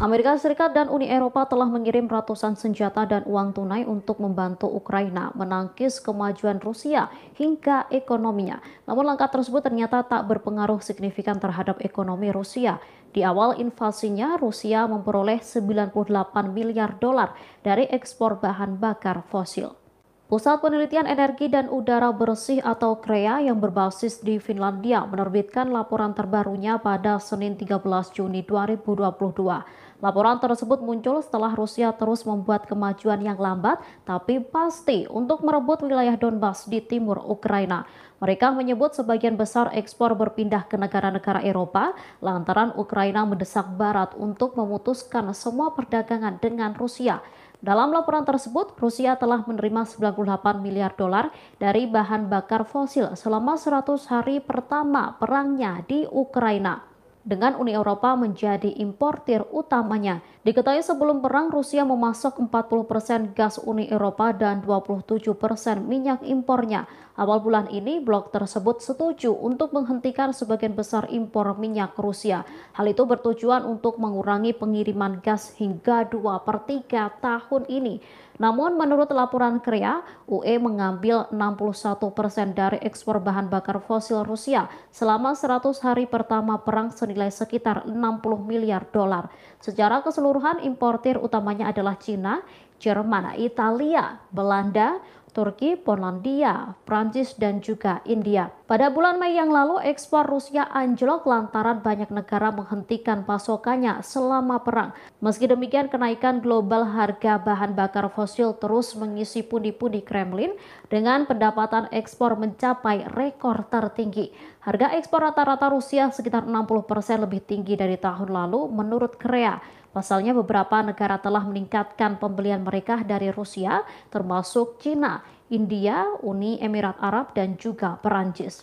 Amerika Serikat dan Uni Eropa telah mengirim ratusan senjata dan uang tunai untuk membantu Ukraina menangkis kemajuan Rusia hingga ekonominya. Namun langkah tersebut ternyata tak berpengaruh signifikan terhadap ekonomi Rusia. Di awal invasinya, Rusia memperoleh 98 miliar dolar dari ekspor bahan bakar fosil. Pusat Penelitian Energi dan Udara Bersih atau KREA yang berbasis di Finlandia menerbitkan laporan terbarunya pada Senin 13 Juni 2022. Laporan tersebut muncul setelah Rusia terus membuat kemajuan yang lambat tapi pasti untuk merebut wilayah Donbas di timur Ukraina. Mereka menyebut sebagian besar ekspor berpindah ke negara-negara Eropa lantaran Ukraina mendesak Barat untuk memutuskan semua perdagangan dengan Rusia. Dalam laporan tersebut, Rusia telah menerima 98 miliar dolar dari bahan bakar fosil selama 100 hari pertama perangnya di Ukraina dengan Uni Eropa menjadi importir utamanya Diketahui sebelum perang Rusia memasok 40% gas Uni Eropa dan 27% minyak impornya. Awal bulan ini blok tersebut setuju untuk menghentikan sebagian besar impor minyak Rusia. Hal itu bertujuan untuk mengurangi pengiriman gas hingga 2 per 3 tahun ini. Namun menurut laporan KREA, UE mengambil 61 persen dari ekspor bahan bakar fosil Rusia selama 100 hari pertama perang senilai sekitar 60 miliar dolar. Secara keseluruhan keseluruhan importir utamanya adalah Cina, Jerman, Italia, Belanda, Turki, Polandia, Prancis, dan juga India. Pada bulan Mei yang lalu, ekspor Rusia anjlok lantaran banyak negara menghentikan pasokannya selama perang. Meski demikian, kenaikan global harga bahan bakar fosil terus mengisi pundi-pundi Kremlin dengan pendapatan ekspor mencapai rekor tertinggi. Harga ekspor rata-rata Rusia sekitar 60% lebih tinggi dari tahun lalu menurut Korea. Pasalnya beberapa negara telah meningkatkan pembelian mereka dari Rusia termasuk Cina India, Uni Emirat Arab, dan juga Perancis.